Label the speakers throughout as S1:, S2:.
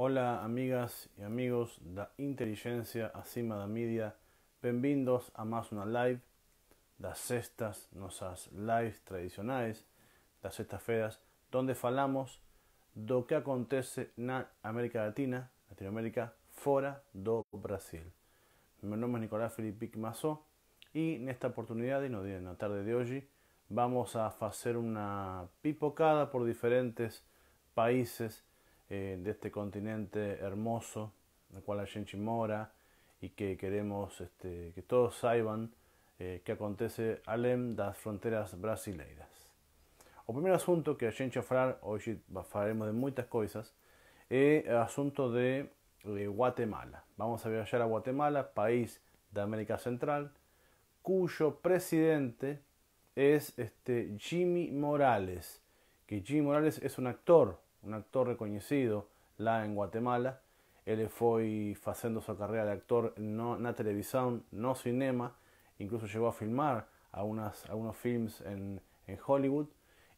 S1: Hola amigas y amigos de Inteligencia acima de Media, bienvenidos a más una live las sextas, nuestras lives tradicionales las estas feas donde falamos lo que acontece en América Latina, Latinoamérica, fuera de Brasil. mi nombre es Nicolás Felipe y en esta oportunidad no en la tarde de hoy vamos a hacer una pipocada por diferentes países eh, de este continente hermoso en el cual la gente mora y que queremos este, que todos saiban eh, qué acontece além las fronteras brasileiras. el primer asunto que a gente falar hoy hablaremos de muchas cosas es el asunto de, eh, Guatemala. Vamos a viajar a Guatemala, país de América Central, cuyo presidente es este Jimmy Morales, que Jimmy Morales es un actor un actor reconocido en en Guatemala. Él fue haciendo su carrera de actor no, la televisión, no cinema, incluso llegó a filmar algunos films en, en Hollywood.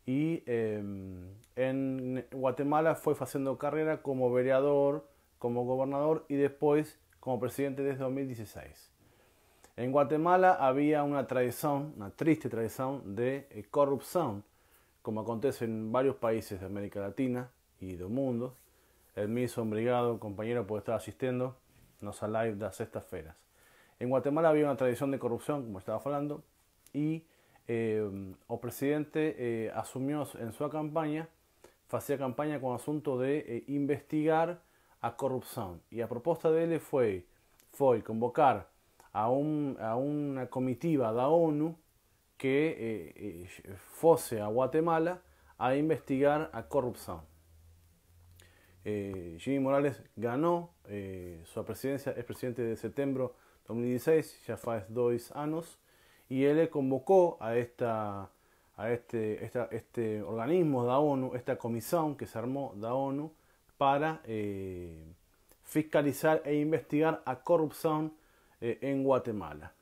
S1: Y em, en Guatemala fue haciendo carrera como vereador, como gobernador y después como presidente desde 2016. En Guatemala había una tradición, una triste tradición de eh, corrupción como acontece en varios países de América Latina y del mundo, el mismo Obrigado, compañero, por estar asistiendo, nos live de estas feras. En Guatemala había una tradición de corrupción, como estaba hablando, y eh, el presidente eh, asumió en su campaña, hacía campaña con asunto de eh, investigar a corrupción. Y a propuesta de él fue, fue convocar a, a una comitiva de la ONU que eh, eh, fuese a Guatemala a investigar a corrupción. Eh, Jimmy Morales ganó su presidencia, es presidente de septiembre de 2016, ya hace dos años, y él convocó a, esta, a este, organismo este organismo la ONU, esta comisión que se armó de la ONU, para fiscalizar e investigar a corrupción en Guatemala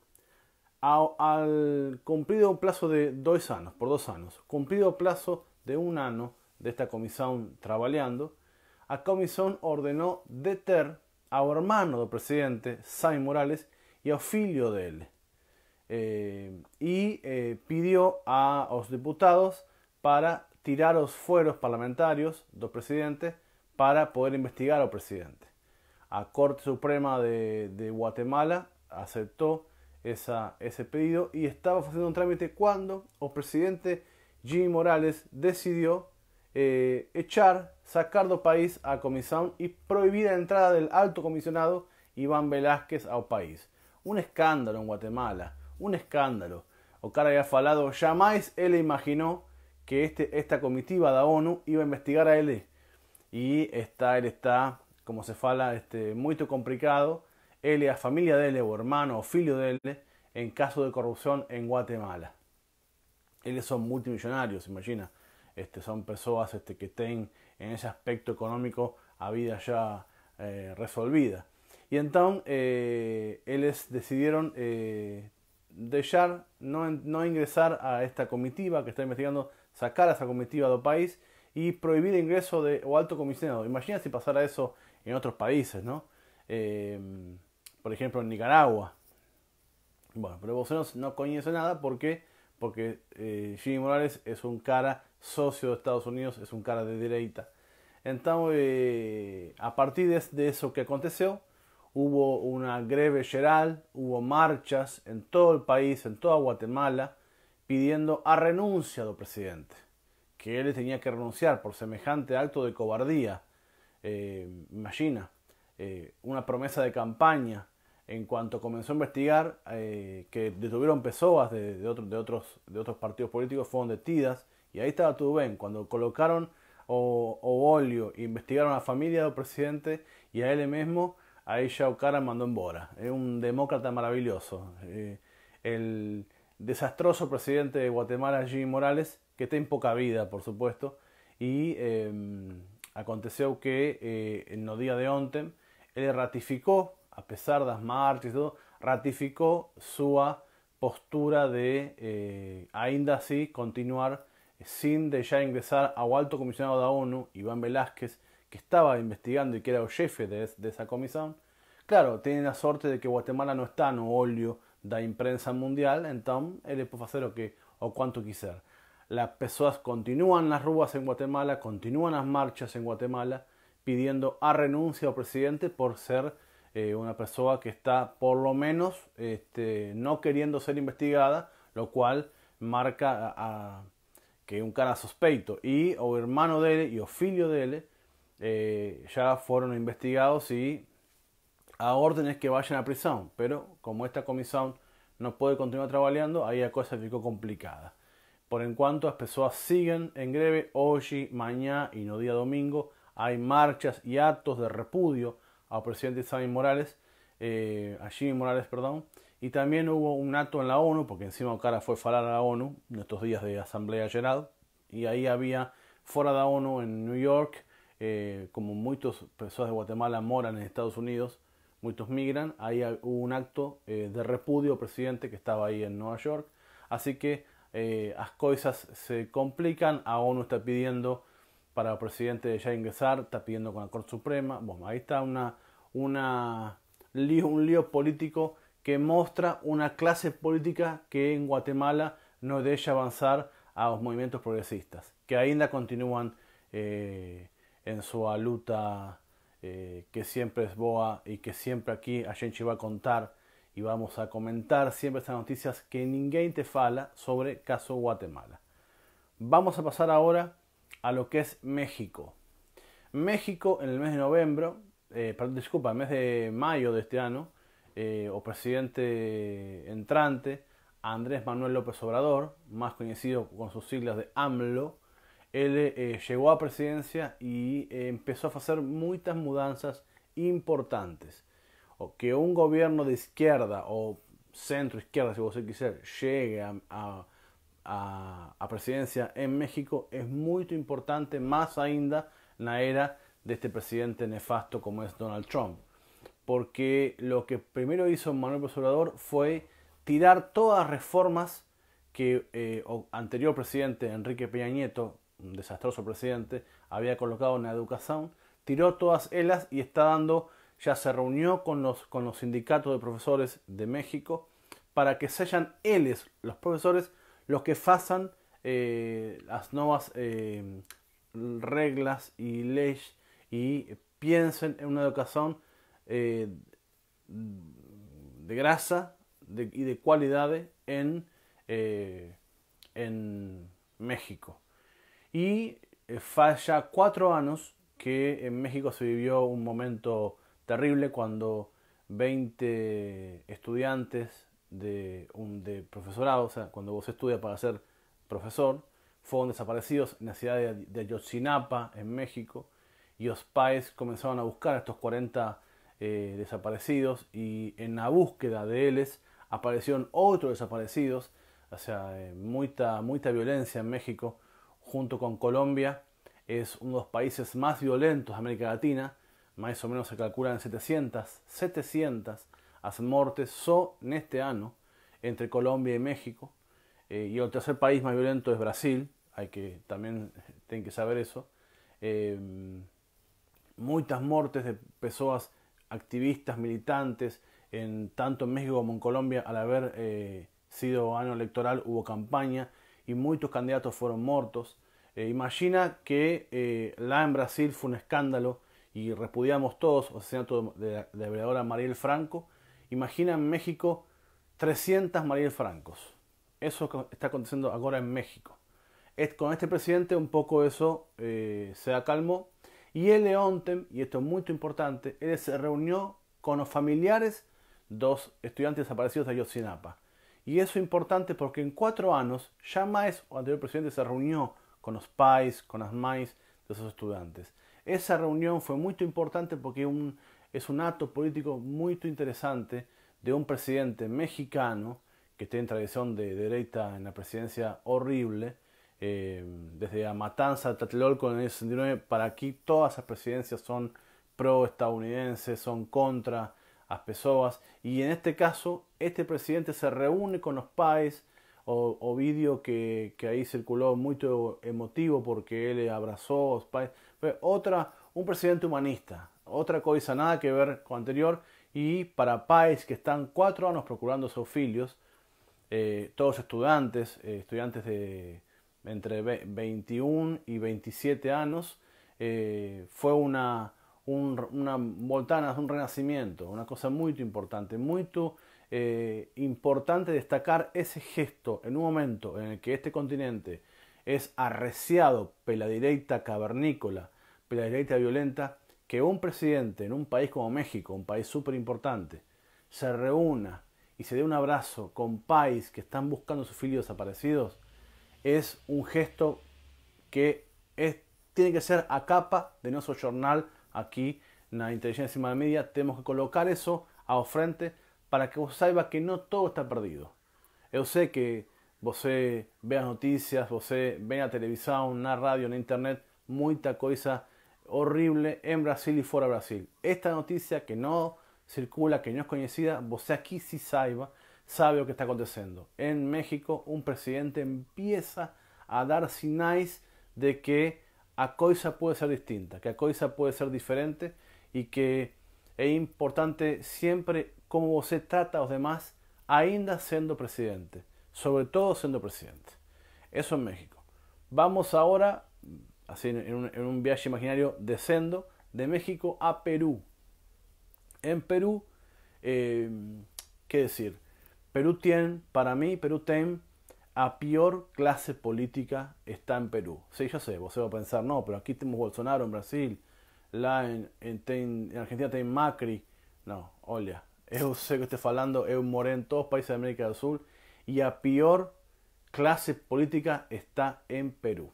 S1: al cumplido un plazo de dos años, por dos años, cumplido plazo de un año de esta comisión trabajando, a comisión ordenó deter a hermano del presidente, Sain Morales, y a un hijo de él eh, y eh, pidió a, los diputados para tirar los fueros parlamentarios del presidente para poder investigar al presidente. A Corte Suprema de, de Guatemala aceptó ese pedido y estaba haciendo un trámite cuando el presidente Jimmy Morales decidió eh, echar, sacar del país a comisión y prohibir la entrada del alto comisionado Iván Velázquez al país. Un escándalo en Guatemala, un escándalo. cara había falado, jamás él imaginó que este, esta comitiva la ONU iba a investigar a él. Y está, él está, como se fala, este, muy complicado L a familia de él, o hermano o filio de él, en caso de corrupción en Guatemala. Ellos son multimillonarios, imagina. Este, son personas este, que estén en ese aspecto económico a vida ya eh, resolvida. Y entonces, eh, ellos decidieron eh, dejar, no, no, ingresar a esta comitiva que está investigando, sacar a esa comitiva del país y prohibir el ingreso de o alto comisionado. Imagina si pasara eso en otros países, ¿no? por ejemplo, en Nicaragua. Bueno, pero Bolsonaro no conoce nada porque porque eh, Jimmy Morales es un cara socio de Estados Unidos, es un cara de derecha. Entonces, eh, a partir de, eso que aconteció, hubo una greve general, hubo marchas en todo el país, en toda Guatemala, pidiendo a renuncia del presidente, que él tenía que renunciar por semejante acto de cobardía. Eh, imagina, eh, una promesa de campaña en cuanto comenzó a investigar eh, que detuvieron personas de, de, de, otros, de otros partidos políticos, fueron detidas y ahí estaba bien cuando colocaron o, e investigaron a la familia del presidente y a él mismo, ahí ya cara mandó embora Es un demócrata maravilloso. Eh, el desastroso presidente de Guatemala, Jimmy Morales, que está en poca vida, por supuesto, y em, aconteció que en los días de ontem ratificó, Él a pesar de las marchas y todo, ratificó su ah, postura de eh, ainda así continuar eh, sin de ya ingresar a alto comisionado de la ONU, Iván Velázquez, que estaba investigando y que era el jefe de, esa comisión. Claro, tiene la suerte de que Guatemala no está no de la imprensa mundial, entonces él puede hacer lo que o cuanto quiera. Las personas continúan las ruas en Guatemala, continúan las marchas en Guatemala pidiendo a renuncia al presidente por ser eh, una persona que está por lo menos este, no queriendo ser investigada, lo cual marca que un cara sospeito y o hermano de él y o filio de él eh, ya fueron investigados y a órdenes que vayan a prisión, pero como esta comisión no puede continuar trabajando, ahí la cosa ficou complicada. Por en cuanto las personas siguen en greve hoy, mañana y no día domingo, hay marchas y actos de repudio al presidente Xavi Morales, eh, a Jimmy Morales, perdón, y también hubo un acto en la ONU, porque encima Ocara fue falar a la ONU en estos días de Asamblea General, y ahí había, fuera de la ONU, en New York, eh, como muchos personas de Guatemala moran en Estados Unidos, muchos migran, ahí hubo un acto eh, de repudio al presidente que estaba ahí en Nueva York, así que las cosas se complican, La ONU está pidiendo para el presidente ya ingresar, está pidiendo con la Corte Suprema. Bueno, ahí está una, una un lío político que muestra una clase política que en Guatemala no deja avanzar a los movimientos progresistas, que ainda continúan eh, en su luta eh, que siempre es boa y que siempre aquí a va a contar y vamos a comentar siempre estas noticias que ninguém te fala sobre caso Guatemala. Vamos a pasar ahora a lo que es México. México en el mes de noviembre, eh, perdón, disculpa, el mes de mayo de este año, eh, o presidente entrante, Andrés Manuel López Obrador, más conocido con sus siglas de AMLO, él eh, llegó a presidencia y empezó a hacer muchas mudanzas importantes. O que un gobierno de izquierda o centro izquierda, si vos quisiera, llegue a a, presidencia en México es muy importante, más ainda la era de este presidente nefasto como es Donald Trump. Porque lo que primero hizo Manuel López fue tirar todas las reformas que eh, anterior presidente Enrique Peña Nieto, un desastroso presidente, había colocado en la educación, tiró todas ellas y está dando, ya se reunió con los, con los sindicatos de profesores de México para que sean ellos, los profesores, los que pasan eh, las nuevas eh, reglas y leyes y piensen en una educación eh, de grasa y de cualidades en, en México. Y falla cuatro años que en México se vivió un momento terrible cuando 20 estudiantes de, un, de profesorado, o sea, cuando vos estudias para ser profesor, fueron desaparecidos en la ciudad de, de Ayotzinapa, en México, y los países comenzaron a buscar a estos 40 eh, desaparecidos y en la búsqueda de ellos aparecieron otros desaparecidos, o sea, eh, mucha, mucha violencia en México, junto con Colombia, es uno de los países más violentos de América Latina, más o menos se calculan 700, 700 hacen muertes son en este año entre Colombia y México. Eh, y el tercer país más violento es Brasil, hay que también tienen que saber eso. Em, muchas muertes de personas activistas, militantes, en tanto en México como en Colombia, al haber eh, sido año electoral hubo campaña y muchos candidatos fueron muertos. Eh, imagina que la en Brasil fue un escándalo y repudiamos todos el asesinato de la, de la Mariel Franco Imagina en México 300 Mariel Francos. Eso está aconteciendo ahora en México. Con este presidente un poco eso eh, se acalmó. Y él Leontem, y esto es muy importante, él se reunió con los familiares dos estudiantes desaparecidos de Ayotzinapa. Y eso es importante porque en cuatro años ya más o anterior presidente, se reunió con los pais, con las mais de esos estudiantes. Esa reunión fue muy importante porque un, es un acto político muy interesante de un presidente mexicano que tiene tradición de derecha en la presidencia horrible, eh, desde la matanza de Tlatelolco en el para aquí todas las presidencias son pro-estadounidenses, son contra las personas, y en este caso este presidente se reúne con los PAES, o, vídeo que, ahí circuló muy emotivo porque él abrazó a los otra, un presidente humanista, otra cosa nada que ver con anterior y para pais que están cuatro años procurando sus filios eh, todos estudiantes eh, estudiantes de entre 21 y 27 años, eh, fue una, un, una un renacimiento, una cosa muy importante, muy importante destacar ese gesto en un momento en el que este continente es arreciado pela direita cavernícola, pela direita violenta, que un presidente en un país como México, un país súper importante, se reúna y se dé un abrazo con países que están buscando sus filios desaparecidos, es un gesto que tiene que ser a capa de nuestro jornal aquí en la inteligencia y la media. Tenemos que colocar eso a frente para que vos saiba que no todo está perdido. Yo sé que vos eh, veas noticias, vos eh, veas la televisión, una radio, en internet, mucha cosa horrible en Brasil y fuera de Brasil. Esta noticia que no circula, que no es conocida, vos aquí sí saiba, sabe lo que está aconteciendo. En México un presidente empieza a dar sinais de que a cosa puede ser distinta, que a cosa puede ser diferente y que es importante siempre cómo vos trata a los demás, ainda siendo presidente, sobre todo siendo presidente. Eso en México. Vamos ahora así en un, viaje imaginario, descendo de México a Perú. En Perú, eh, ¿qué decir? Perú tiene, para mí, Perú tiene a peor clase política está en Perú. Sí, yo sé, vos se va a pensar, no, pero aquí tenemos Bolsonaro en Brasil, la en, Argentina tiene Macri. No, olha, Yo sé que estoy hablando, yo moré en todos los países de América del Sur y a peor clase política está en Perú.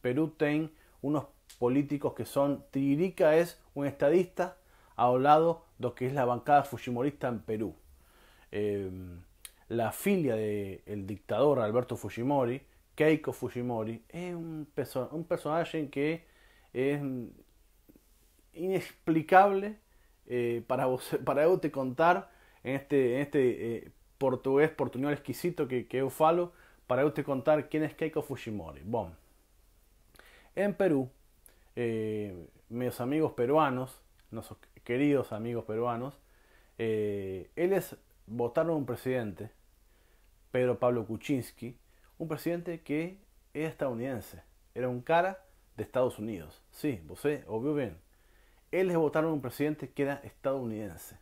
S1: Perú tiene unos políticos que son, Tiririca es un estadista un lado de lo que es la bancada fujimorista en Perú. Em, la filia del dictador Alberto Fujimori, Keiko Fujimori, es un, un personaje que es inexplicable eh, para, vos, para te contar en este, en este eh, portugués, portuñol exquisito que, que eu falo, para yo te contar quién es Keiko Fujimori. Bom, en Perú, eh, mis amigos peruanos, nuestros queridos amigos peruanos, eh, ellos votaron un presidente, Pedro Pablo Kuczynski, un presidente que era estadounidense, era un cara de Estados Unidos. Sí, vos obvio bien. Ellos votaron un presidente que era estadounidense.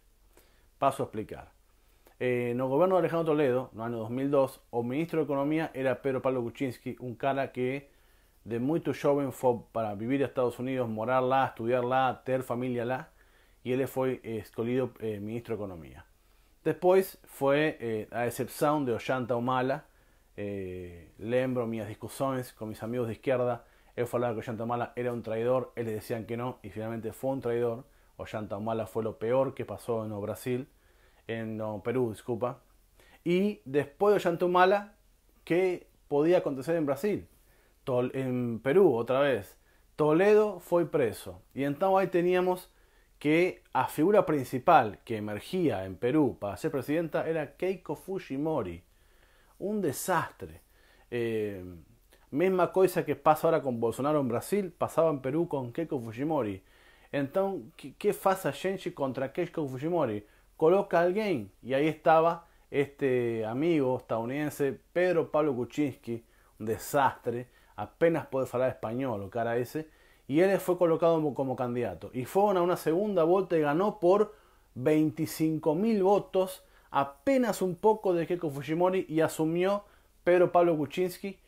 S1: Paso a explicar. Eh, en el gobierno de Alejandro Toledo, en el año 2002, el ministro de Economía era Pedro Pablo Kuczynski, un cara que de muy joven fue para vivir a Estados Unidos, morar estudiarla tener familia la y él fue escogido eh, ministro de Economía. Después fue, eh, a excepción de Ollanta Humala, eh, lembro mis discusiones con mis amigos de izquierda, él falaba que Ollanta Humala era un traidor, él le decían que no, y finalmente fue un traidor. Ollanta Humala fue lo peor que pasó en Brasil, en Perú, disculpa. Y después de Ollanta Humala, ¿qué podía acontecer en Brasil? en Perú otra vez, Toledo fue preso. Y entonces ahí teníamos que la figura principal que emergía en Perú para ser presidenta era Keiko Fujimori. Un desastre. Eh, misma cosa que pasa ahora con Bolsonaro en Brasil, pasaba en Perú con Keiko Fujimori. Entonces, ¿qué, pasa Shenji contra Keiko Fujimori? Coloca a alguien y ahí estaba este amigo estadounidense Pedro Pablo Kuczynski, un desastre apenas puede hablar español, o cara ese, y él fue colocado como, candidato. Y fue a una segunda vuelta y ganó por 25.000 votos, apenas un poco de Keiko Fujimori, y asumió Pedro Pablo Kuczynski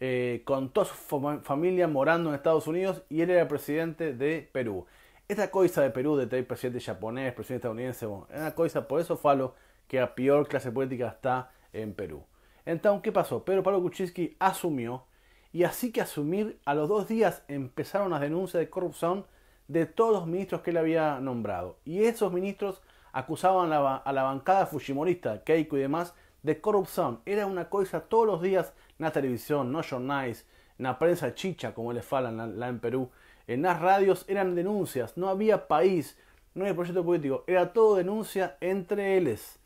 S1: eh, con toda su familia morando en Estados Unidos y él era presidente de Perú. Esta cosa de Perú, de tener presidente japonés, presidente estadounidense, es una cosa, por eso falo que la peor clase política está en Perú. Entonces, ¿qué pasó? Pedro Pablo Kuczynski asumió y así que asumir, a los dos días empezaron las denuncias de corrupción de todos los ministros que él había nombrado. Y esos ministros acusaban a la, bancada fujimorista, Keiko y demás, de corrupción. Era una cosa todos los días en la televisión, no jornales, en la prensa chicha, como les falan la, en Perú, en las radios eran denuncias, no había país, no había proyecto político, era todo denuncia entre ellos.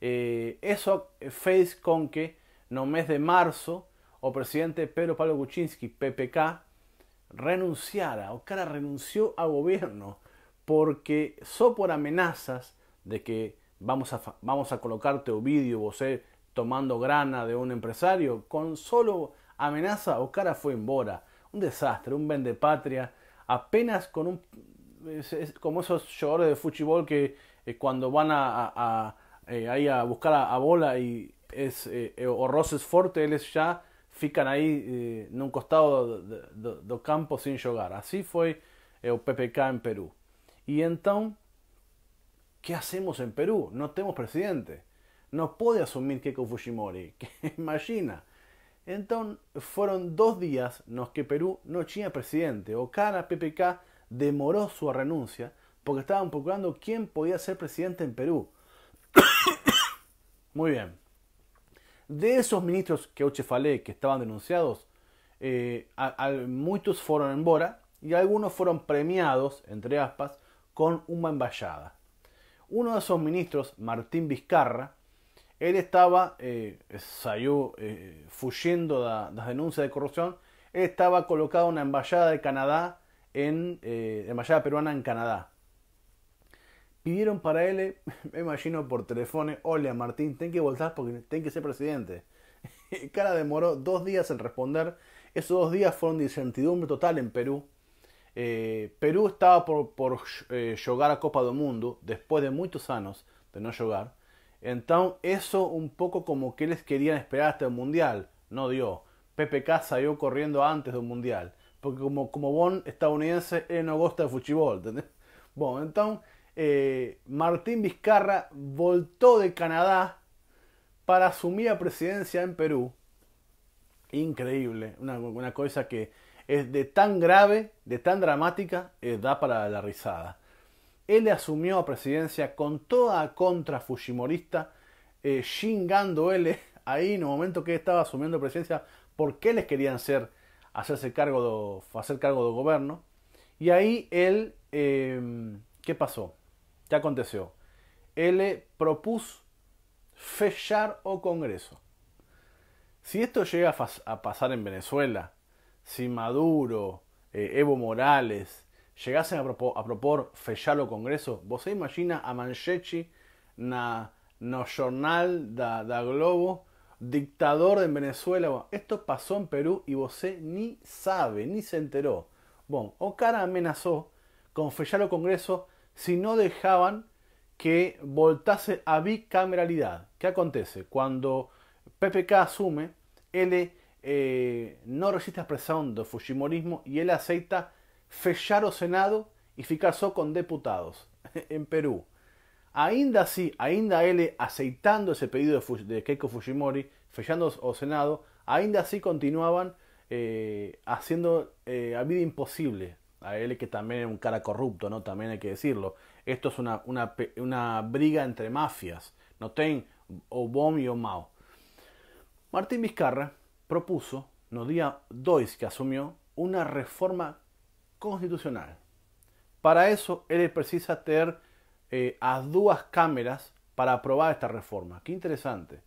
S1: Eh, eso eh, face con que no mes de marzo o presidente Pedro Pablo Kuczynski, PPK, renunciara, o cara renunció a gobierno porque so por amenazas de que vamos a, vamos a colocarte Ovidio, vos eh, tomando grana de un empresario, con solo amenaza Ocara fue embora. Un desastre, un patria, apenas con un... como esos jugadores de fútbol que eh, cuando van a, eh, buscar a, bola y es o roces fuerte, él es ya fican ahí eh, en un costado de campo sin jugar. Así fue eh, el PPK en Perú. Y entonces, ¿qué hacemos en Perú? No tenemos presidente. No puede que Keiko Fujimori. Imagina. entonces fueron dos días los que Perú no tenía presidente. O cara PPK demoró su renuncia porque estaban procurando quién podía ser presidente en Perú. Muy bien. De esos ministros que hoy que estaban denunciados, eh, muchos fueron embora y algunos fueron premiados, entre aspas, con una emballada. Uno de esos ministros, Martín Vizcarra, él estaba, eh, salió eh, de las denuncias de corrupción, él estaba colocado en una embajada de Canadá, en peruana en Canadá pidieron para él, eh, me imagino por teléfono, hola Martín, ten que voltar porque ten que ser presidente. Cara demoró dos días en responder. Esos dos días fueron de incertidumbre total en Perú. Eh, Perú estaba por, por jugar eh, a Copa del Mundo después de muchos años de no jugar. Entonces, eso un poco como que les querían esperar hasta el Mundial. No dio. PPK salió corriendo antes del Mundial. Porque como, como bon estadounidense, él no gusta de fútbol. Bueno, entonces eh, Martín Vizcarra voltó de Canadá para asumir la presidencia en Perú. Increíble, una, cosa que es de tan grave, de tan dramática, eh, da para la risada. Él asumió a presidencia con toda contra Fujimorista, chingando eh, él ahí en el momento que estaba asumiendo presidencia, porque les querían hacer, hacerse cargo de, hacer cargo gobierno. Y ahí él, ¿qué pasó? ¿Qué aconteció? Él propuso fechar o Congreso. Si esto llega a, pasar en Venezuela, si Maduro, eh, Evo Morales llegasen a, propor, o Congreso, ¿vos se imagina a Manchechi na no jornal da, da, Globo, dictador en Venezuela? esto pasó en Perú y vos ni sabe, ni se enteró. Bueno, Ocara amenazó con fechar o Congreso si no dejaban que voltase a bicameralidad. ¿Qué acontece? Cuando PPK asume, él eh, no resiste a presión del fujimorismo y él aceita fechar o Senado y ficar con diputados en Perú Ainda así, ainda él eh, aceitando ese pedido de Keiko Fujimori, fechando o Senado, ainda así continuaban eh, haciendo a vida imposible a él que también es un cara corrupto, ¿no? También hay que decirlo. Esto es una, briga entre mafias. Noten o Bom y o Mao. Martín Vizcarra propuso, no día 2 que asumió, una reforma constitucional. Para eso, él precisa tener eh, a dos cámaras para aprobar esta reforma. Qué interesante.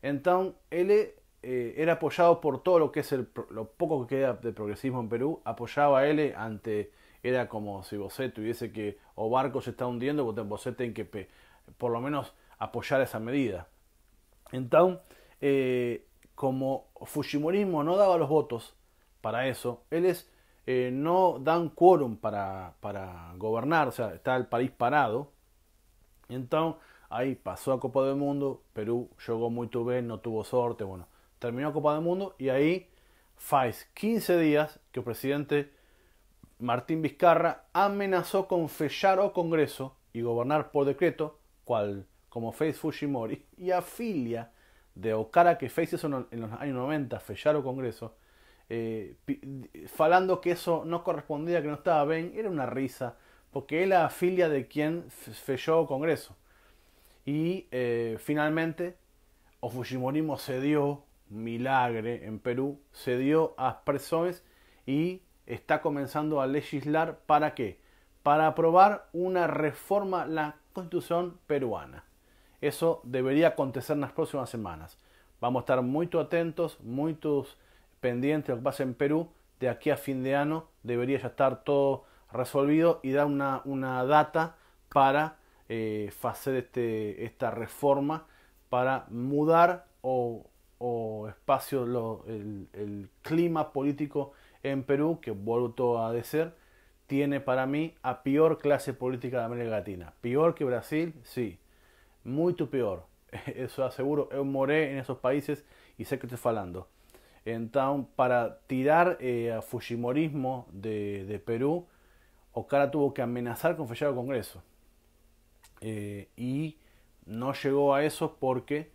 S1: Entonces, él eh, era apoyado por todo lo que es lo poco que queda de progresismo en Perú, apoyaba a él ante, era como si vos tuviese que, o Barco se está hundiendo, vos tenés que por lo menos apoyar esa medida. Entonces, eh, como Fujimorismo no daba los votos para eso, él es, eh, no dan quórum para, para gobernar, o sea, está el país parado. Entonces, ahí pasó a Copa del Mundo, Perú llegó muy tuve, no tuvo sorte, bueno, terminó Copa del Mundo y ahí Faiz, 15 días que el presidente Martín Vizcarra amenazó con fechar o Congreso y gobernar por decreto, cual como face Fujimori, y afilia de Okara que face eso en los años 90, fechar o Congreso, eh, falando que eso no correspondía, que no estaba bien, era una risa, porque él afilia de quien o Congreso. Y eh, finalmente, o Fujimorismo cedió, Milagre en Perú se dio a presiones y está comenzando a legislar para qué? Para aprobar una reforma la constitución peruana. Eso debería acontecer en las próximas semanas. Vamos a estar muy atentos, muy pendientes de lo que pasa en Perú. De aquí a fin de año debería ya estar todo resolvido y dar una, una data para eh, hacer este, esta reforma, para mudar o espacio, el, clima político en Perú, que vuelvo a decir, tiene para mí a peor clase política de América Latina. Peor que Brasil, sí, mucho peor. Eso aseguro, yo moré en esos países y sé que estoy falando. Entonces, para tirar eh, a Fujimorismo de, Perú, Ocara tuvo que amenazar con fechar al Congreso. Eh, y no llegó a eso porque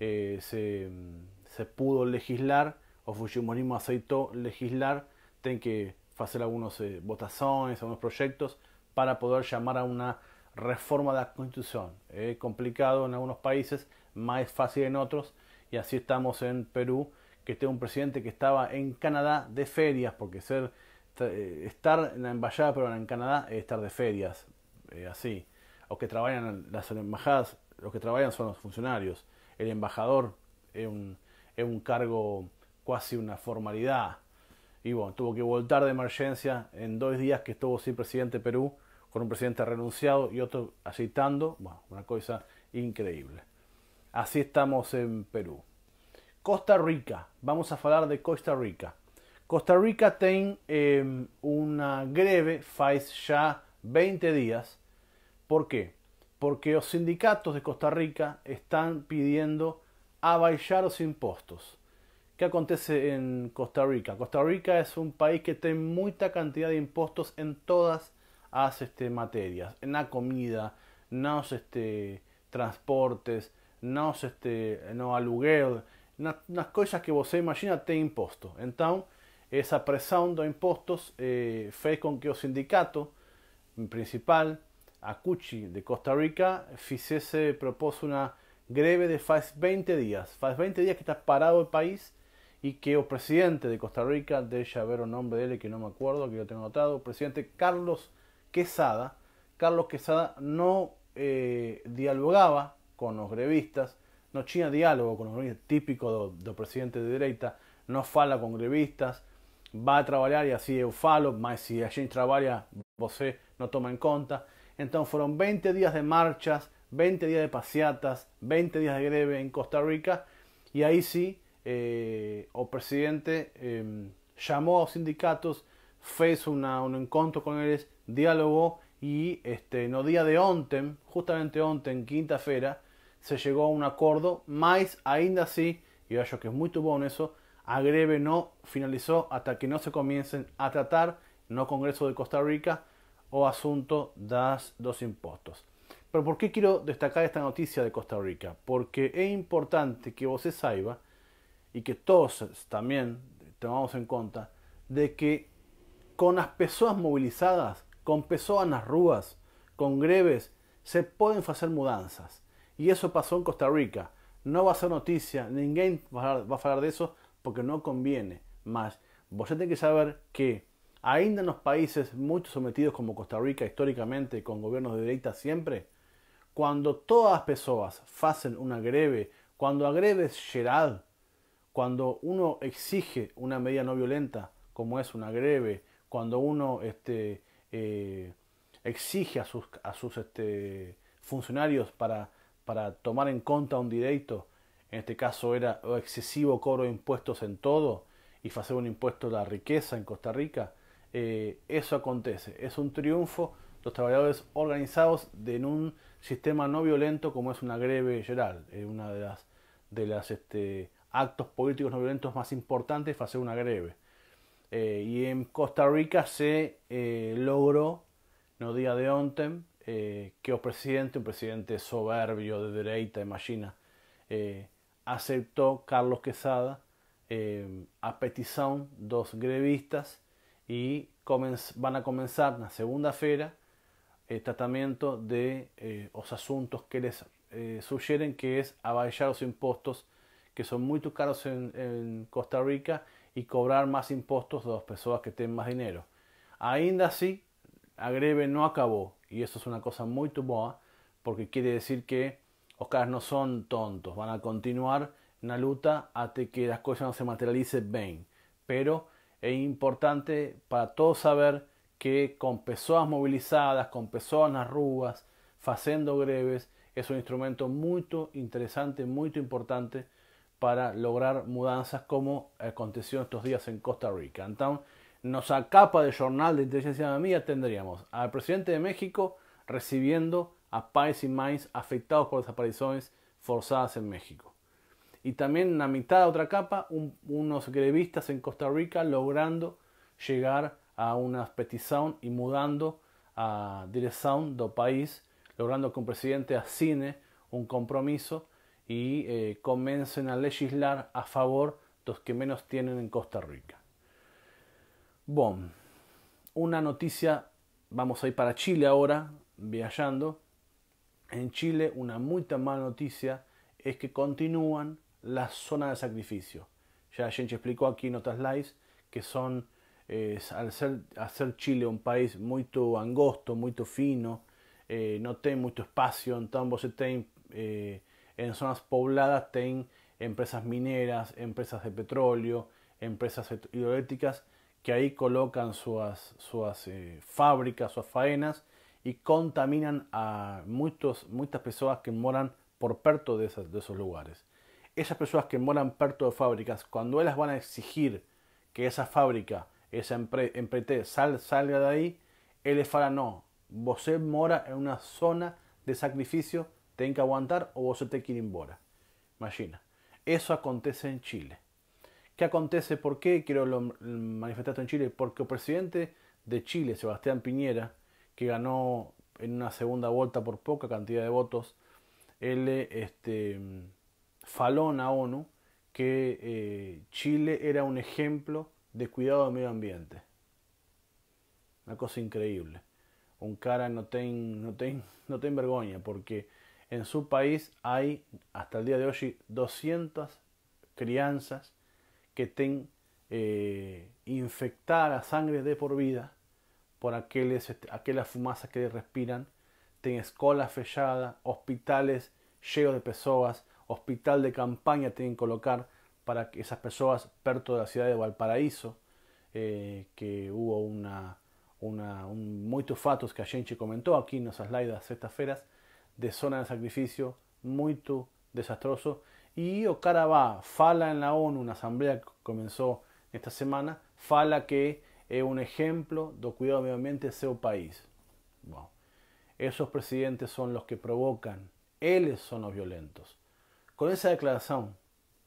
S1: eh, se, mm, se pudo legislar, o Fujimorismo aceitó legislar, tienen que hacer algunos eh, votazones algunos proyectos, para poder llamar a una reforma de la Constitución. Es complicado en algunos países, más fácil en otros, y así estamos en Perú, que tengo un presidente que estaba en Canadá de ferias, porque ser eh, estar en la embajada peruana en Canadá es estar de ferias, eh, así. O que trabajan las embajadas, los que trabajan son los funcionarios. El embajador es un es un cargo casi una formalidad. Y bueno, tuvo que voltar de emergencia en dos días que estuvo sin presidente Perú, con un presidente renunciado y otro agitando. Bueno, una cosa increíble. Así estamos en Perú. Costa Rica. Vamos a hablar de Costa Rica. Costa Rica tiene em, una greve, faz ya 20 días. ¿Por qué? Porque los sindicatos de Costa Rica están pidiendo abaixar los impuestos. ¿Qué acontece en Costa Rica? Costa Rica es un país que tiene mucha cantidad de impuestos en todas las este, materias, en la comida, en este, transportes, en este, no aluguel, las cosas que vos imaginas tiene impuestos. Entonces, esa presión de impuestos eh, con que el sindicato principal, acuchi de Costa Rica, propuso una una greve de faz 20 días. Faz 20 días que está parado el país y que el presidente de Costa Rica, de ver un nombre de él que no me acuerdo, que yo tengo notado, presidente Carlos Quesada, Carlos Quesada no eh, dialogaba con los grevistas, no tenía diálogo con los grevistas, típico del presidente de derecha, no fala con grevistas, va a trabajar y así eu falo, más si a gente voce no toma en cuenta Entonces fueron 20 días de marchas, 20 días de paseatas, 20 días de greve en Costa Rica, y ahí sí, eh, el presidente em, llamó a los sindicatos, fez un encuentro con ellos, dialogó, y este, no día de ontem, justamente ontem, quinta-feira, se llegó a un acuerdo, más, ainda así, y creo que es muy tupón eso, a greve no finalizó hasta que no se comiencen a tratar no Congreso de Costa Rica o asunto de dos impuestos. Pero ¿por qué quiero destacar esta noticia de Costa Rica? Porque es importante que vos se y que todos también tomamos en cuenta de que con las personas movilizadas, con personas las ruas, con greves, se pueden hacer mudanzas. Y eso pasó en Costa Rica. No va a ser noticia, nadie va a hablar de eso porque no conviene. más. vos tenés que saber que ainda en los países muy sometidos como Costa Rica históricamente, con gobiernos de derecha siempre, cuando todas las personas hacen una greve, cuando a greve cuando geral, uno exige una medida no violenta, como es una greve, cuando uno este, eh, exige a sus, este, funcionarios para, tomar en cuenta un directo, en este caso era excesivo cobro de impuestos en todo y hacer un impuesto a la riqueza en Costa Rica, eh, eso acontece, es un triunfo, los trabajadores organizados de un sistema no violento como es una greve general, Uno eh, una de las de las este, actos políticos no violentos más importantes fue hacer una greve. Eh, y en Costa Rica se eh, logró, no día de ontem, que el presidente, un presidente soberbio de derecha, imagina, aceptó Carlos Quesada a petición dos grevistas y van a comenzar la segunda feira el eh, tratamiento de eh, los asuntos que les eh, sugieren que es avallar los impuestos que son muy caros en, Costa Rica y cobrar más impuestos a las personas que tienen más dinero. Ainda así, la greve no acabó y eso es una cosa muy boa porque quiere decir que los caras no son tontos, van a continuar la lucha hasta que las cosas no se materialicen bien. Pero es importante para todos saber que con personas movilizadas, con personas rugas, haciendo greves, es un instrumento muy interesante, muy importante para lograr mudanzas como aconteció estos días en Costa Rica. Entonces, nos capa de jornal de inteligencia de mía tendríamos al presidente de México recibiendo a pais y mines afectados por desapariciones forzadas en México. Y también en la mitad de otra capa, unos grevistas en Costa Rica logrando llegar a una petición y mudando a dirección do país, logrando que un presidente asigne un compromiso y eh, a legislar a favor de los que menos tienen en Costa Rica. Bom, una noticia vamos a ir para Chile ahora viajando. En Chile una muy tan mala noticia es que continúan las zonas de sacrificio. Ya Gente explicó aquí en otras lives que son al ser, Chile un país muy angosto, muy fino, eh, no tiene mucho espacio en eh, en zonas pobladas tienen empresas mineras empresas de petróleo, empresas hidroeléctricas que ahí colocan sus eh, fábricas, sus faenas y contaminan a muchas personas que moran por perto de, de esos lugares. Esas personas que moran perto de fábricas, cuando ellas van a exigir que esa fábrica esa empresa sal, salga de ahí, él le fará no. Vos mora en una zona de sacrificio, ten que aguantar o vos te quieren embora. Imagina. Eso acontece en Chile. ¿Qué acontece? ¿Por qué quiero manifestar esto en Chile? Porque el presidente de Chile, Sebastián Piñera, que ganó en una segunda vuelta por poca cantidad de votos, él este, faló en la ONU que eh, Chile era un ejemplo descuidado del medio ambiente. Una cosa increíble. Un cara no ten, no, vergüenza porque en su país hay hasta el día de hoy 200 crianzas que estén eh, infectadas a sangre de por vida por aquellas, este, aquellas que respiran. Ten escolas fechadas, hospitales llenos de personas, hospital de campaña tienen que colocar para que esas personas, perto de la ciudad de Valparaíso, eh, que hubo una, una, un muy tufatos que a comentó aquí en nuestras lives de sextas de zona de sacrificio muy desastroso. y o fala fala en la ONU, una asamblea que comenzó esta semana, fala que es un ejemplo de cuidado medioambiente de su país. esos presidentes son los que provocan, ellos son los violentos. Con esa declaración,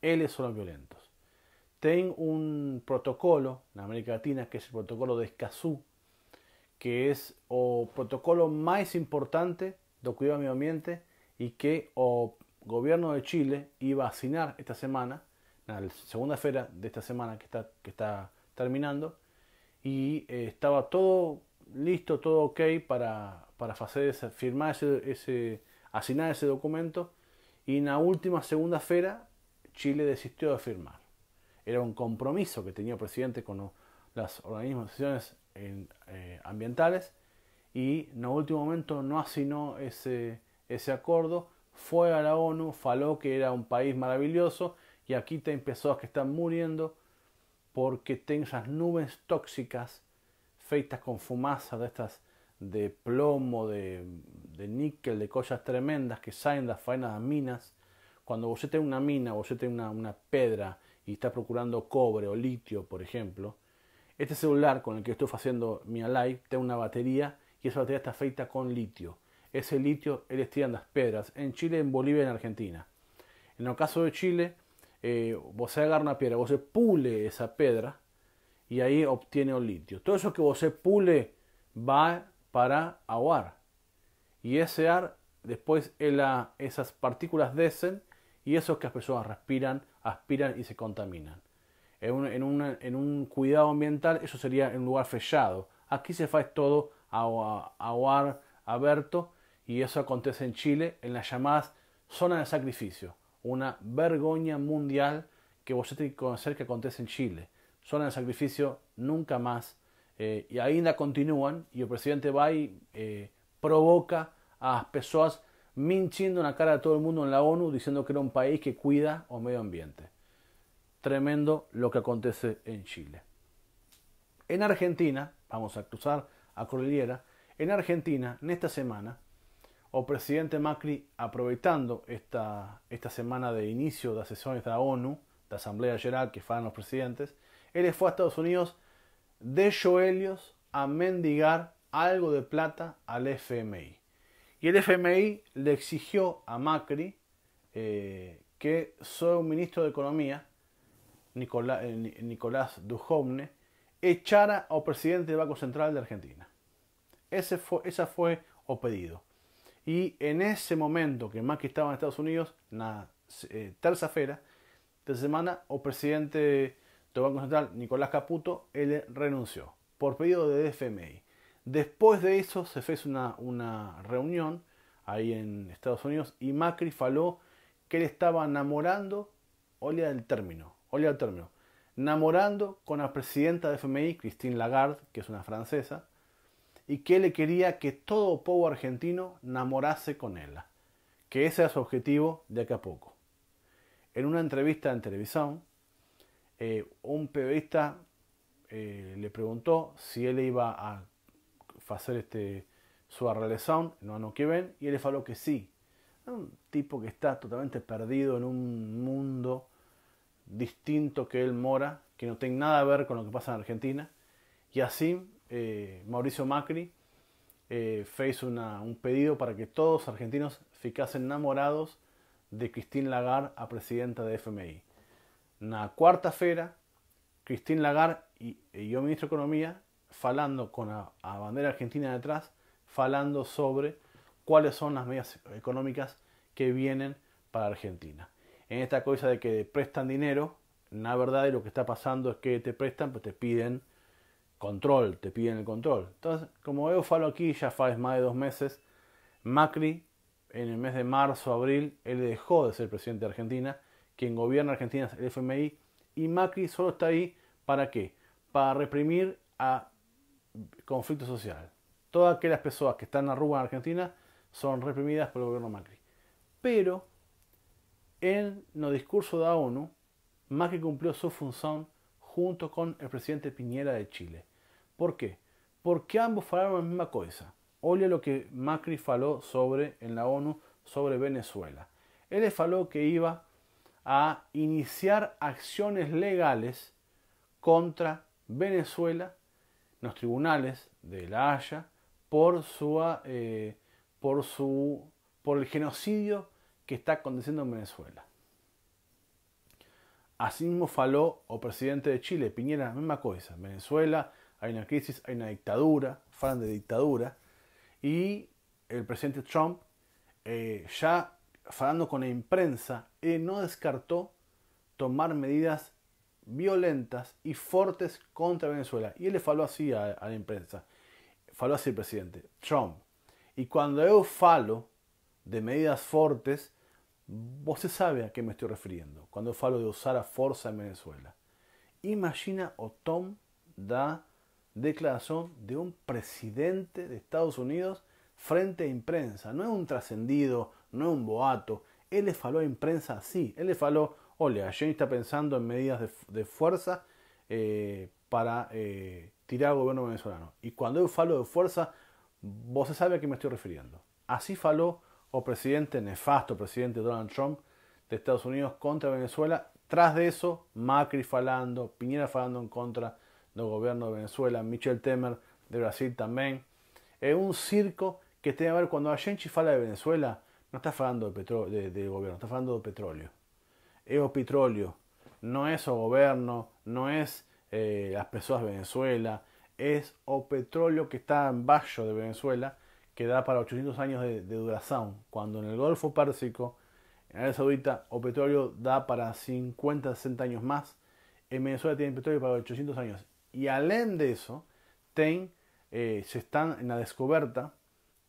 S1: él son los violentos. Tengo un protocolo en América Latina que es el protocolo de Escazú, que es el protocolo más importante de cuidado del medio ambiente y que el gobierno de Chile iba a asignar esta semana, la segunda esfera de esta semana que está, que está terminando, y eh, estaba todo listo, todo ok para, firmar ese, asignar ese documento, y en la última segunda esfera Chile desistió de firmar. Era un compromiso que tenía el presidente con las organizaciones eh, ambientales y en el último momento no asignó ese, ese acuerdo, fue a la ONU, faló que era un país maravilloso y aquí empezó a que están muriendo porque tienen esas nubes tóxicas feitas con fumazas de estas de plomo, de, de níquel, de cosas tremendas que salen de las faenas de minas cuando vos tenés una mina, vos tenés una, una pedra y estás procurando cobre o litio, por ejemplo, este celular con el que estoy haciendo mi live tiene una batería y esa batería está feita con litio. Ese litio él estira las piedras en Chile, en Bolivia en Argentina. En el caso de Chile, eh, vos agarra una piedra, vos pule esa piedra y ahí obtiene el litio. Todo eso que vos pule va para aguar. Y ese ar, después esas partículas descen y eso es que las personas respiran, aspiran y se contaminan. En un, cuidado ambiental eso sería en un lugar fechado. Aquí se hace todo a, aguar abierto y eso acontece en Chile en las llamadas zona de sacrificio. Una vergüenza mundial que vosotros tenés que conocer que acontece en Chile. Zona de sacrificio nunca más. Eh, y y ainda continúan y el presidente va y eh, provoca a las personas Minchiendo en la cara a todo el mundo en la ONU diciendo que era un país que cuida o medio ambiente. Tremendo lo que acontece en Chile. En Argentina, vamos a cruzar a Cordillera, en Argentina, en esta semana, o presidente Macri, aprovechando esta, esta semana de inicio de sesiones de la ONU, de Asamblea General que fueron los presidentes, él fue a Estados Unidos de Joelios a mendigar algo de plata al FMI. Y el FMI le exigió a Macri eh, que su ministro de Economía, eh, Nicolás, Dujovne, echara al presidente del Banco Central de Argentina. Ese fue, esa fue o pedido. Y en ese momento que Macri estaba en Estados Unidos, la eh, tercera tercera de semana, el presidente del Banco Central, Nicolás Caputo, él renunció por pedido del FMI. Después de eso se fez una, una reunión ahí en Estados Unidos y Macri faló que él estaba enamorando, olía del término, olía el término, enamorando con la presidenta de FMI, Christine Lagarde, que es una francesa, y que él le quería que todo pueblo argentino enamorase con ella, que ese era su objetivo de acá a poco. En una entrevista en televisión, eh, un periodista eh, le preguntó si él iba a hacer este, su este, sound en un no que ven, él le faló que sí un tipo que está totalmente perdido en un mundo distinto que él mora, que no tiene nada que ver con lo que pasa en Argentina. Y así eh, Mauricio Macri eh, fez un pedido para que todos los argentinos ficasen enamorados de Christine Lagarde a presidenta de FMI. la cuarta-feira, Christine Lagarde y yo ministro de Economía falando con la bandera argentina detrás, falando sobre cuáles son las medidas económicas que vienen para Argentina. En esta cosa de que prestan dinero, la verdad y lo que está pasando es que te prestan, pues te piden control, te piden el control. Entonces, como veo, falo aquí, ya fue más de dos meses, Macri en el mes de marzo, abril, él dejó de ser presidente de Argentina, quien gobierna Argentina es el FMI, y Macri solo está ahí para qué? Para reprimir a conflicto social. Todas aquellas personas que están en en Argentina son reprimidas por el gobierno Macri. Pero en los discursos de la ONU, Macri cumplió su función junto con el presidente Piñera de Chile. ¿Por qué? Porque ambos falaron la misma cosa. Oye lo que Macri faló sobre en la ONU sobre Venezuela. Él le faló que iba a iniciar acciones legales contra Venezuela los tribunales de La Haya eh, por su, por el genocidio que está aconteciendo en Venezuela. Asimismo faló o presidente de Chile, Piñera, la misma cosa. Venezuela hay una crisis, hay una dictadura, falan de dictadura, y el presidente Trump eh, ya falando con la imprensa, eh, no descartó tomar medidas violentas y fuertes contra Venezuela. Y él le faló así a, la imprensa. Faló así el presidente, Trump. Y cuando yo falo de medidas fuertes, vos se sabe a qué me estoy refiriendo. Cuando falo de usar a fuerza en Venezuela. Imagina o Tom da declaración de un presidente de Estados Unidos frente a imprensa. No es un trascendido, no es un boato. Él le faló a imprensa así. Él le faló Ole, Allende está pensando en medidas de, fuerza eh, para eh, tirar al gobierno venezolano. Y cuando yo falo de fuerza, vos se sabe a qué me estoy refiriendo. Así faló o presidente nefasto, presidente Donald Trump de Estados Unidos contra Venezuela. Tras de eso, Macri falando, Piñera falando en contra del gobierno de Venezuela, Michel Temer de Brasil también. Es un circo que tiene que ver cuando Allende fala de Venezuela, no está falando de, de, de gobierno, está falando de petróleo o petróleo, no es o gobierno, no es eh, las personas de Venezuela, es o petróleo que está en bajo de Venezuela, que da para 800 años de, duración, cuando en el Golfo Pérsico, en Arabia Saudita, o petróleo da para 50, 60 años más, en Venezuela tiene petróleo para 800 años. Y além de eso, ten, eh, se están en la descubierta,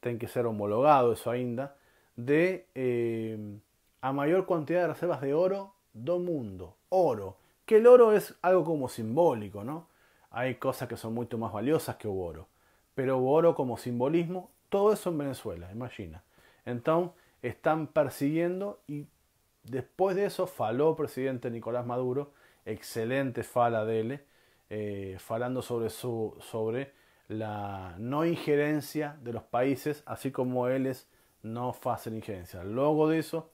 S1: tienen que ser homologado eso ainda, de... Eh, a mayor cantidad de reservas de oro do mundo. Oro. Que el oro es algo como simbólico, ¿no? Hay cosas que son mucho más valiosas que oro. Pero oro como simbolismo, todo eso en Venezuela, imagina. Entonces, están persiguiendo y después de eso faló el presidente Nicolás Maduro, excelente fala de él, eh, falando sobre, su, sobre la no injerencia de los países, así como él es no hacen injerencia. Luego de eso,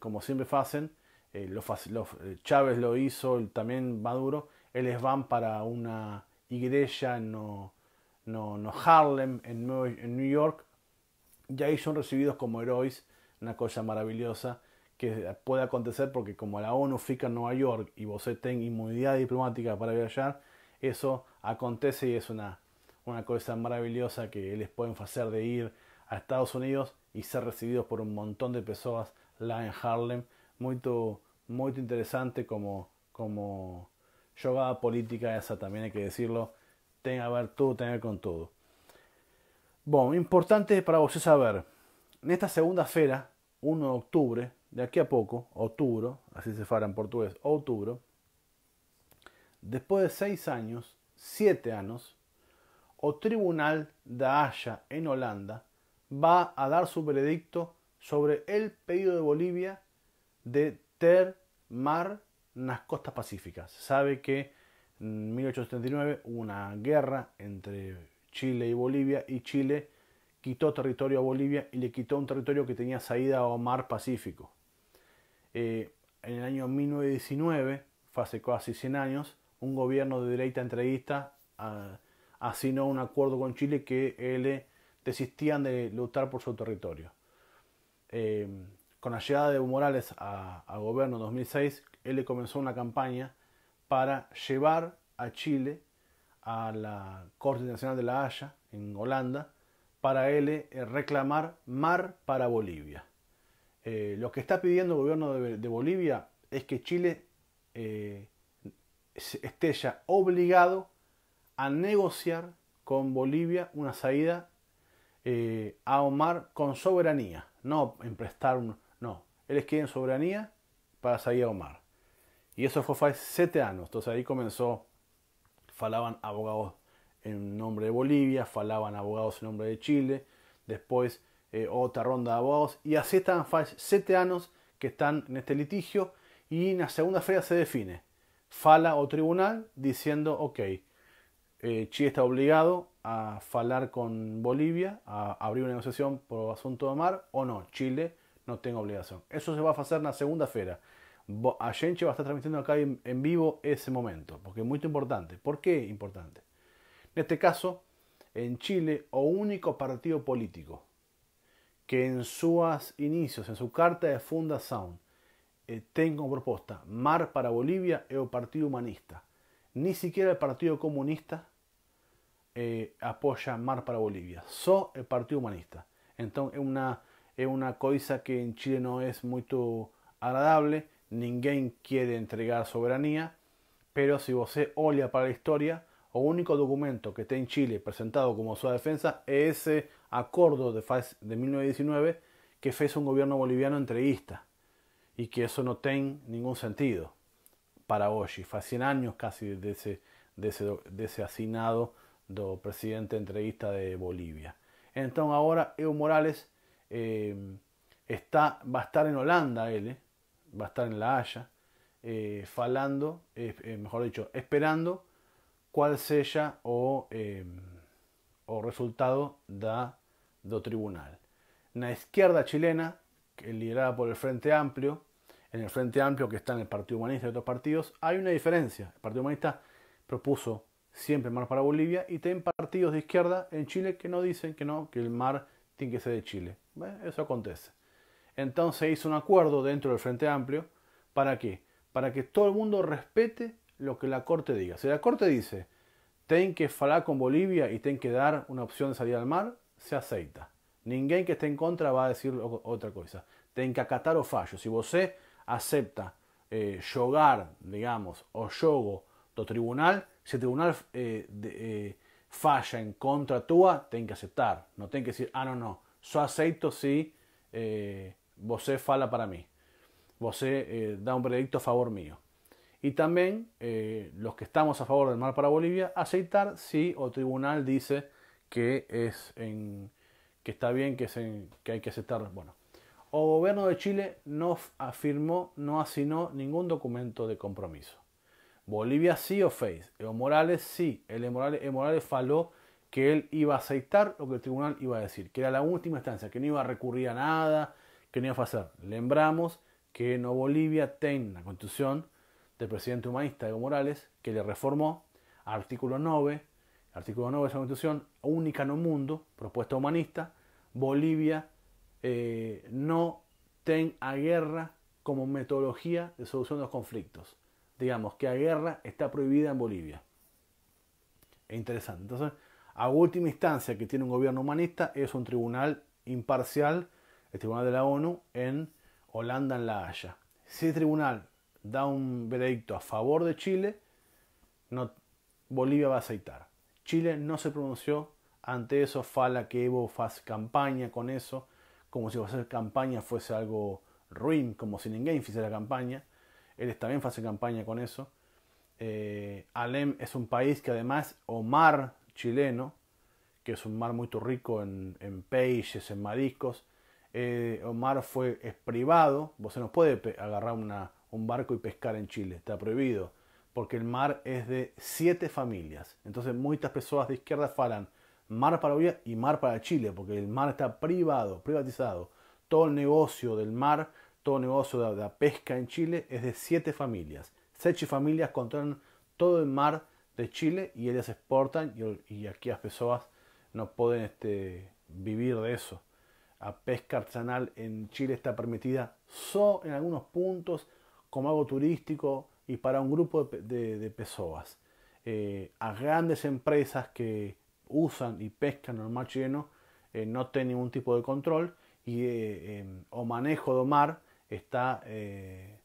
S1: como siempre hacen, eh, eh, Chávez lo hizo, también Maduro, ellos van para una iglesia en no, no, no Harlem, en, New York, y ahí son recibidos como héroes, una cosa maravillosa que puede acontecer porque como la ONU fica en Nueva York y vos tenés inmunidad diplomática para viajar, eso acontece y es una, una cosa maravillosa que les pueden hacer de ir a Estados Unidos y ser recibidos por un montón de personas en Harlem, muy interesante como como jogada política esa también hay que decirlo, tenga a ver todo, tenga con todo. Bueno, Bom, importante para vosotros saber, en esta segunda-feira, 1 de octubre, de aquí a poco octubre, así se fala en portugués outubro, después de seis años siete años o Tribunal de Haya en Holanda va a dar su veredicto sobre el pedido de Bolivia de en las costas pacíficas. Se sabe que en 1879 hubo una guerra entre Chile y Bolivia y Chile quitó territorio a Bolivia y le quitó un territorio que tenía salida a Mar Pacífico. Eh, en el año 1919, hace casi 100 años, un gobierno de derecha entrevista ah, asignó un acuerdo con Chile que le eh, desistían de luchar por su territorio. Eh, con la llegada de Evo Morales al gobierno en 2006, él comenzó una campaña para llevar a Chile a la Corte Internacional de la Haya, en Holanda, para él eh, reclamar mar para Bolivia. Eh, lo que está pidiendo el gobierno de, Bolivia es que Chile esté ya obligado a negociar con Bolivia una salida a a mar con soberanía no emprestar, prestar un... No, ellos quieren soberanía para salir a Omar. Y eso fue hace siete años. Entonces ahí comenzó, falaban abogados en nombre de Bolivia, falaban abogados en nombre de Chile, después eh, otra ronda de abogados. Y así están hace siete años que están en este litigio y en la segunda feria se define. Fala o tribunal diciendo, ok, eh, Chile está obligado a hablar con Bolivia, a abrir una negociación por asunto de mar, o no, Chile no tiene obligación. Eso se va a hacer en la segunda feira. Ayenche va a estar transmitiendo acá en, vivo ese momento, porque es muy importante. ¿Por qué importante? En este caso, en Chile, o único partido político que en sus inicios, en su carta de fundación, eh, tenga propuesta Mar para Bolivia es el Partido Humanista. Ni siquiera el Partido Comunista eh, apoya Mar para Bolivia. SO el Partido Humanista. Entonces es una, es una cosa que en Chile no es muy agradable. Ninguém quiere entregar soberanía. Pero si vos olha para la historia, o único documento que está en Chile presentado como su defensa es ese acuerdo de, de 1919 que fez un gobierno boliviano entreguista y que eso no tiene ningún sentido para hoy. Fue 100 años casi de ese, de ese, de ese asinado do presidente entrevista de Bolivia entonces ahora Evo Morales eh, está, va a estar en Holanda, él, eh, va a estar en La Haya, eh, falando, mejor dicho, esperando cuál sea o, o resultado da do tribunal. la izquierda chilena, liderada por el Frente Amplio, en el Frente Amplio que está en el Partido Humanista y otros partidos, hay una diferencia. El Partido Humanista propuso siempre más para Bolivia, y tienen partidos de izquierda en Chile que no dicen que no, que el mar tiene que ser de Chile. Eso acontece. Entonces hizo un acuerdo dentro del Frente Amplio, ¿para qué? Para que todo el mundo respete lo que la Corte diga. Si la Corte dice, ten que falar con Bolivia y ten que dar una opción de salir al mar, se aceita. Ninguém que esté en contra va a decir otra cosa. Ten que acatar o fallo. Si vos acepta eh, digamos, o yogo, todo tribunal, si tribunal eh, eh, falla en contra tuya, tienen que aceptar. No tienen que decir, ah, no, no, yo aceito si eh, fala para mí. vosé eh, da un veredicto a favor mío. Y también los que estamos a favor del mar para Bolivia, aceptar si el tribunal dice que es en, que está bien, que, que hay que aceptar. Bueno, el gobierno de Chile no afirmó, no asignó ningún documento de compromiso. Bolivia sí o face. Evo Morales sí. El Morales, faló que él iba a aceptar lo que el tribunal iba a decir, que era la última instancia, que no iba a recurrir a nada, que no iba a hacer. Lembramos que no Bolivia tiene la constitución del presidente humanista Evo Morales, que le reformó artículo 9, artículo 9 de esa constitución, única en el mundo, propuesta humanista, Bolivia eh, no ten a guerra como metodología de solución de los conflictos digamos, que la guerra está prohibida en Bolivia. Es interesante. Entonces, a última instancia que tiene un gobierno humanista es un tribunal imparcial, el Tribunal de la ONU, en Holanda, en La Haya. Si el tribunal da un veredicto a favor de Chile, no, Bolivia va a aceitar. Chile no se pronunció ante eso, fala que Evo faz campaña con eso, como si hacer campaña fuese algo ruin, como si Ninguém hiciera campaña. Él está hace campaña con eso. Eh, Alem es un país que además, Omar chileno, que es un mar muy rico en, peixes, en mariscos. Eh, Omar fue, es privado, vos no puede agarrar un barco y pescar en Chile, está prohibido, porque el mar es de siete familias. Entonces muchas personas de izquierda falan mar para Bolivia y mar para Chile, porque el mar está privado, privatizado. Todo el negocio del mar todo negocio de la pesca en Chile es de siete familias. Seis familias controlan todo el mar de Chile y ellas exportan y, aquí las personas no pueden este, vivir de eso. La pesca artesanal en Chile está permitida solo en algunos puntos como algo turístico y para un grupo de, de, personas. Eh, a grandes empresas que usan y pescan el mar chileno eh, no tienen ningún tipo de control y, eh, em, o manejo de mar está eh,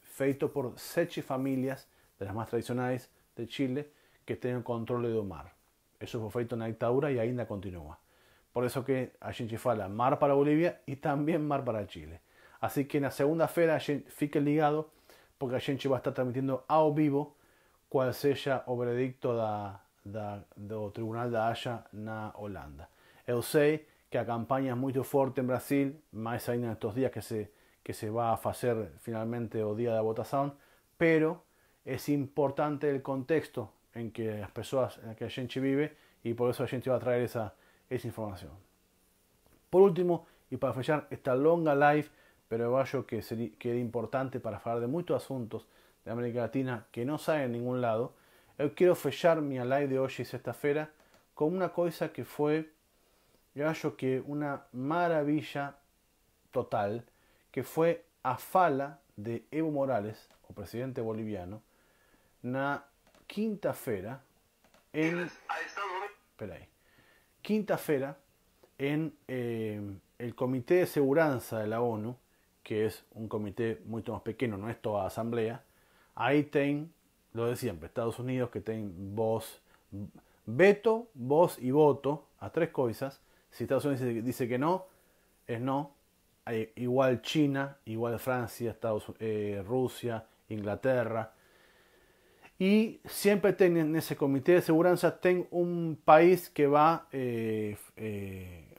S1: feito por seis familias de las más tradicionales de Chile que tienen control de mar. Eso fue feito en la dictadura y ainda continúa. Por eso que a fala mar para Bolivia y también mar para Chile. Así que en la segunda feira fique ligado porque a va a estar transmitiendo ao vivo cual sea el veredicto da, do Tribunal de Haya na Holanda. Eu sei que a campaña es muy fuerte en Brasil, aún en estos días que se que se va a hacer finalmente o día de votación, pero es importante el contexto en que las personas, en que la gente vive y por eso la gente va a traer esa, información. Por último, y para fechar esta longa live, pero yo creo que, sería, era importante para hablar de muchos asuntos de América Latina que no salen en ningún lado, yo quiero fechar mi live de hoy y esta fera con una cosa que fue, yo creo que una maravilla total, que fue a fala de Evo Morales, o presidente boliviano, na quinta-feira en... Quinta-feira en eh, el Comité de seguridad de la ONU, que es un comité mucho más pequeño, no es toda asamblea, ahí ten lo de siempre, Estados Unidos que ten voz, veto, voz y voto a tres cosas. Si Estados Unidos dice que no, es no. Eh, igual China, igual Francia, Estados, eh, Rusia, Inglaterra. Y siempre en ese comité de seguridad ten un país que va eh,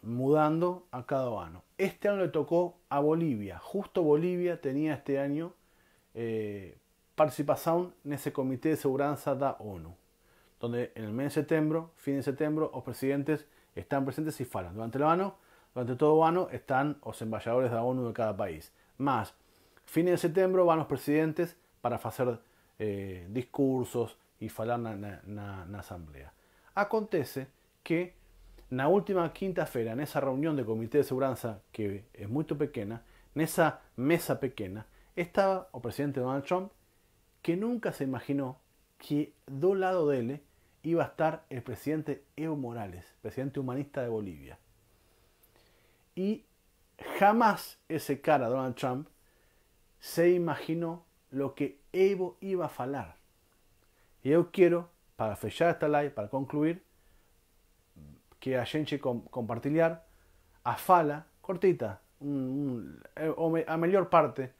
S1: mudando a cada año. Este año le tocó a Bolivia. Justo Bolivia tenía este año participación en ese comité de seguridad la ONU, donde en el mes de septiembre, fin de septiembre, los presidentes están presentes y falan. Durante el año durante todo año están los embajadores la ONU de cada país. Más, fines de septiembre van los presidentes para hacer eh, discursos y hablar en la asamblea. Acontece que la última quinta-feira, esa reunión de comité de seguridad que es muy pequeña, en esa mesa pequeña, estaba el presidente Donald Trump que nunca se imaginó que do lado de él iba a estar el presidente Evo Morales, presidente humanista de Bolivia. Y jamás ese cara, Donald Trump, se imaginó lo que Evo iba a falar. Y yo quiero, para fechar esta live, para concluir, que a gente compartir a fala cortita, eh, a mejor parte,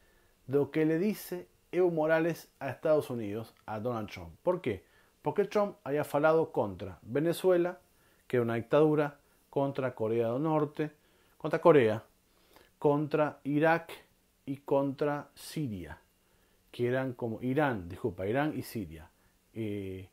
S1: de lo que le dice Evo Morales a Estados Unidos, a Donald Trump. ¿Por qué? Porque Trump haya falado contra Venezuela, que es una dictadura, contra Corea del Norte, contra Corea, contra Irak y contra Siria, que eran como Irán, disculpa, Irán y Siria. Eh,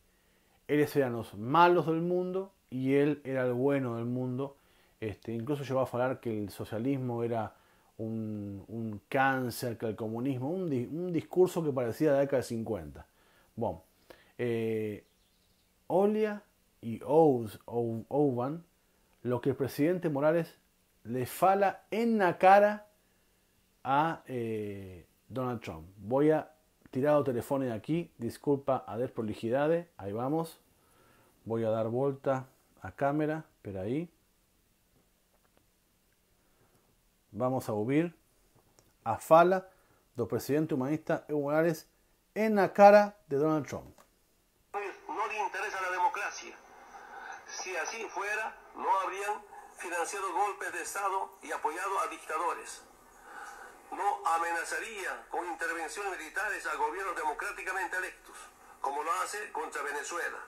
S1: ellos eran los malos del mundo y él era el bueno del mundo. Este, incluso llegó a hablar que el socialismo era un, cáncer, que el comunismo, un, discurso que parecía de la década de 50. Bueno, eh, Olia y Ovan, lo que el presidente Morales le fala en la cara a eh, Donald Trump. Voy a tirar el teléfono de aquí, disculpa a prolijidades ahí vamos. Voy a dar vuelta a cámara, pero ahí. Vamos a subir a fala del presidente humanista Evo Morales en la cara de Donald Trump.
S2: No le interesa la democracia. Si así fuera, no habrían financiado golpes de Estado y apoyado a dictadores. No amenazaría con intervenciones militares a gobiernos democráticamente electos, como lo hace contra Venezuela.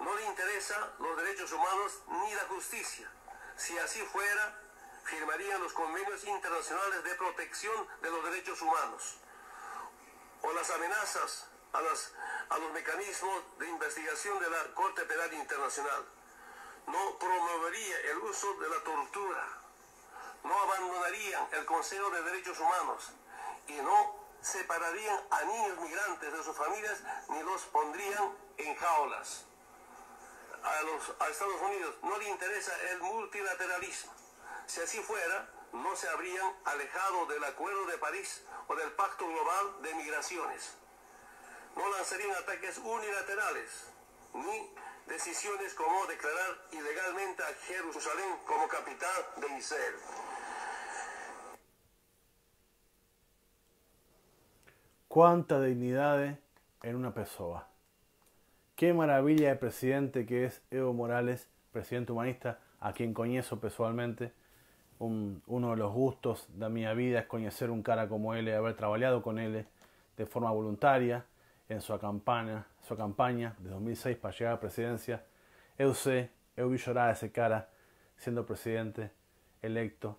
S2: No le interesa los derechos humanos ni la justicia. Si así fuera, firmaría los convenios internacionales de protección de los derechos humanos. O las amenazas a, a los mecanismos de investigación de la Corte Penal Internacional no promovería el uso de la tortura, no abandonarían el Consejo de Derechos Humanos y no separarían a niños migrantes de sus familias ni los pondrían en jaulas. A, los, Estados Unidos no le interesa el multilateralismo. Si así fuera, no se habrían alejado del Acuerdo de París o del Pacto Global de Migraciones. No lanzarían ataques unilaterales ni decisiones como declarar ilegalmente a Jerusalén como capital de Israel.
S1: Cuánta dignidad en una persona. Qué maravilla de presidente que es Evo Morales, presidente humanista, a quien conozco personalmente. uno de los gustos de mi vida es conocer un cara como él, y haber trabajado con él de forma voluntaria en su campaña, su campaña de 2006 para llegar a la presidencia, yo sé, yo vi llorar a ese cara siendo presidente electo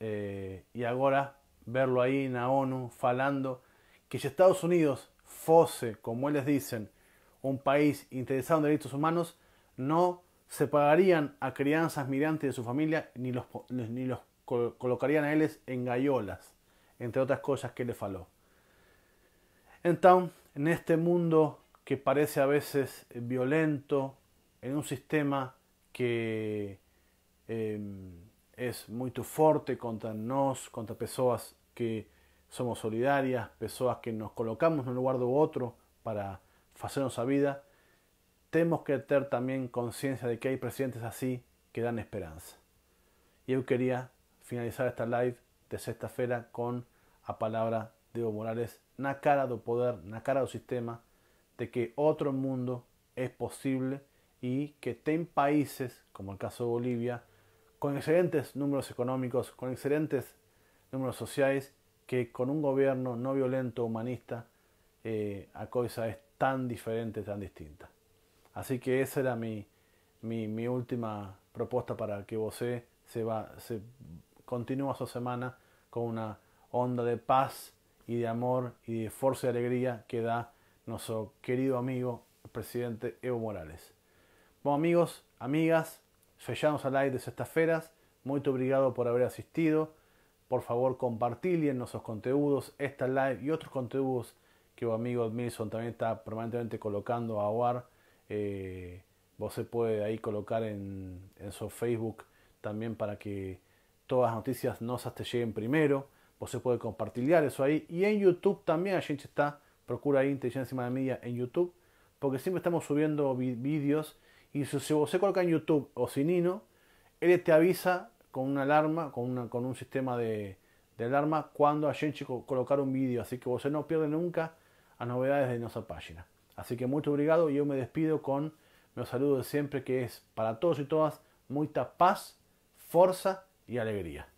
S1: eh, y ahora verlo ahí en la ONU falando que si Estados Unidos fuese, como ellos dicen, un país interesado en derechos humanos, no se pagarían a crianzas migrantes de su familia ni los, ni los colocarían a ellos en gallolas, entre otras cosas que le faló. Entonces, en este mundo que parece a veces eh, violento, en un sistema que em, es muy fuerte contra nos, contra personas que somos solidarias, personas que nos colocamos en un lugar u otro para hacernos la vida, tenemos que tener también conciencia de que hay presidentes así que dan esperanza. Y yo quería finalizar esta live de sexta-feira con la palabra de Morales una cara de poder, una cara de sistema, de que otro mundo es posible y que ten países, como el caso de Bolivia, con excelentes números económicos, con excelentes números sociales, que con un gobierno no violento, humanista, eh, la cosa es tan diferente, tan distinta. Así que esa era mi, última propuesta para que vos se, va, se continúa su semana con una onda de paz y de amor y de fuerza y alegría que da nuestro querido amigo, presidente Evo Morales. Bueno amigos, amigas, sellamos al live de feras Muy obrigado por haber asistido. Por favor, compartilien nuestros contenidos. esta live y otros contenidos que mi amigo Edmilson también está permanentemente colocando a OAR. Eh, vos se puede ahí colocar en, en su Facebook también para que todas las noticias nos hasta lleguen primero o se puede compartir eso ahí. Y en YouTube también, a gente está, procura ahí Inteligencia de Media en YouTube, porque siempre estamos subiendo vídeos y si, se coloca en YouTube o Sinino, él te avisa con una alarma, con, una, con un sistema de, de alarma cuando a gente colocar un vídeo, así que vos no pierde nunca las novedades de nuestra página. Así que mucho obrigado y yo me despido con los saludos de siempre que es para todos y todas mucha paz, fuerza y alegría.